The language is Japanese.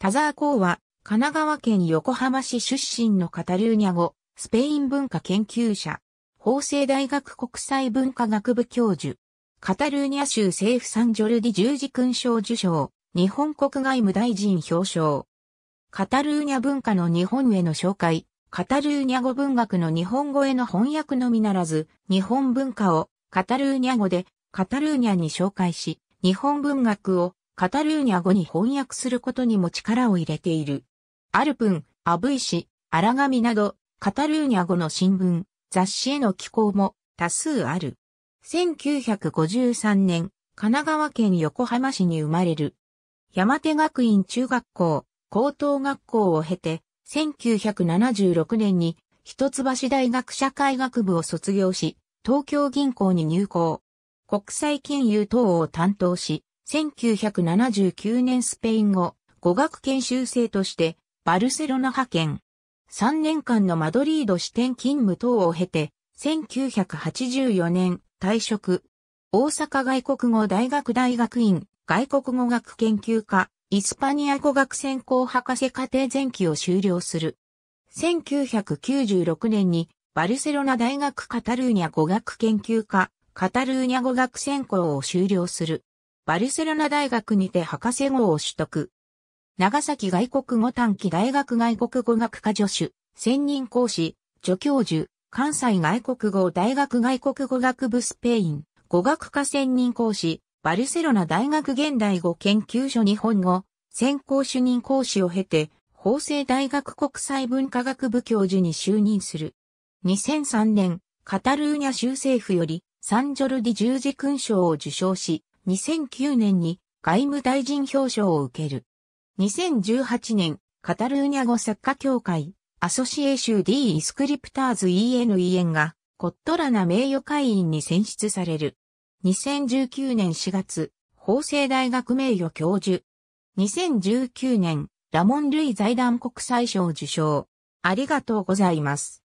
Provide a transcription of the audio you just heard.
田沢公は、神奈川県横浜市出身のカタルーニャ語、スペイン文化研究者、法政大学国際文化学部教授、カタルーニャ州政府サンジョルディ十字勲章受章、日本国外務大臣表彰。カタルーニャ文化の日本への紹介、カタルーニャ語文学の日本語への翻訳のみならず、日本文化をカタルーニャ語でカタルーニャに紹介し、日本文学をカタルーニャ語に翻訳することにも力を入れている。アルプン、アブイシ、アラガミなど、カタルーニャ語の新聞、雑誌への寄稿も多数ある。1953年、神奈川県横浜市に生まれる。山手学院中学校、高等学校を経て、1976年に一橋大学社会学部を卒業し、東京銀行に入校。国際金融等を担当し、1979年スペイン語、語学研修生として、バルセロナ派遣。3年間のマドリード支店勤務等を経て、1984年退職。大阪外国語大学大学院、外国語学研究科、イスパニア語学専攻博士課程前期を修了する。1996年にバルセロナ大学カタルーニャ語学研究科、カタルーニャ語学専攻を修了する。バルセロナ大学にて博士号を取得。長崎外国語短期大学外国語学科助手、専任講師、助教授、関西外国語大学外国語学部スペイン、語学科専任講師、バルセロナ大学現代語研究所日本語、専攻主任講師を経て、法政大学国際文化学部教授に就任する。2003年、カタルーニャ州政府よりサンジョルディ十字勲章を受章し、2009年に外務大臣表彰を受ける。2018年、カタルーニャ語作家協会、アソシエーシュ D イスクリプターズ ENEN が、コットラナ名誉会員に選出される。2019年4月、法政大学名誉教授。2019年、ラモン・ルイ財団国際賞受賞。ありがとうございます。